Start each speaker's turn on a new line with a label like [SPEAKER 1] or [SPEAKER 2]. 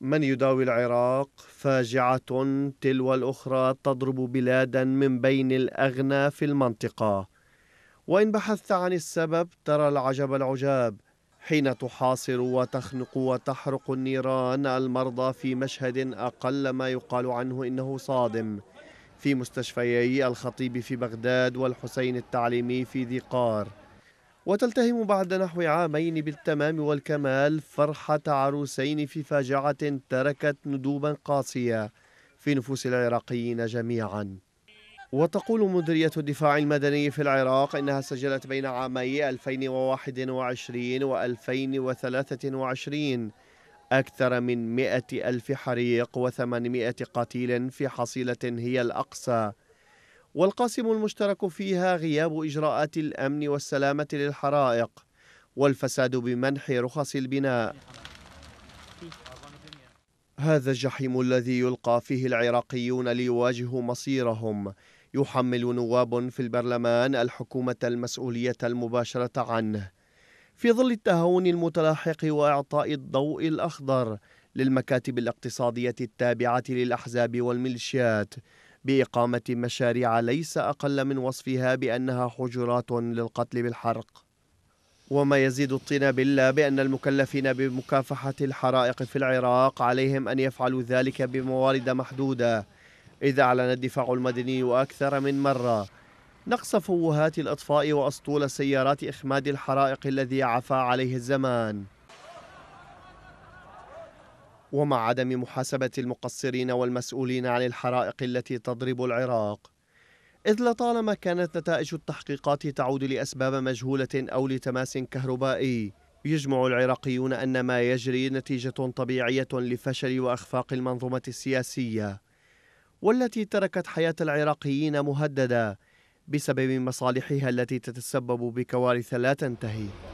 [SPEAKER 1] من يداوي العراق فاجعة تلو الأخرى تضرب بلادا من بين الأغنى في المنطقة وإن بحثت عن السبب ترى العجب العجاب حين تحاصر وتخنق وتحرق النيران المرضى في مشهد أقل ما يقال عنه إنه صادم في مستشفيي الخطيب في بغداد والحسين التعليمي في ذي قار وتلتهم بعد نحو عامين بالتمام والكمال فرحة عروسين في فاجعة تركت ندوبا قاسية في نفوس العراقيين جميعا وتقول مديرية الدفاع المدني في العراق إنها سجلت بين عامي 2021 و 2023 أكثر من 100 ألف حريق و800 قتيل في حصيلة هي الأقصى والقاسم المشترك فيها غياب إجراءات الأمن والسلامة للحرائق والفساد بمنح رخص البناء هذا الجحيم الذي يلقى فيه العراقيون ليواجهوا مصيرهم يحمل نواب في البرلمان الحكومة المسؤولية المباشرة عنه في ظل التهاون المتلاحق وإعطاء الضوء الأخضر للمكاتب الاقتصادية التابعة للأحزاب والميليشيات بإقامة مشاريع ليس أقل من وصفها بأنها حجرات للقتل بالحرق وما يزيد الطين بأن المكلفين بمكافحة الحرائق في العراق عليهم أن يفعلوا ذلك بموارد محدودة إذ أعلن الدفاع المدني أكثر من مرة نقص فوهات الإطفاء وأسطول سيارات إخماد الحرائق الذي عفى عليه الزمان ومع عدم محاسبة المقصرين والمسؤولين عن الحرائق التي تضرب العراق إذ لطالما كانت نتائج التحقيقات تعود لأسباب مجهولة أو لتماس كهربائي يجمع العراقيون أن ما يجري نتيجة طبيعية لفشل وأخفاق المنظومة السياسية والتي تركت حياة العراقيين مهددة بسبب مصالحها التي تتسبب بكوارث لا تنتهي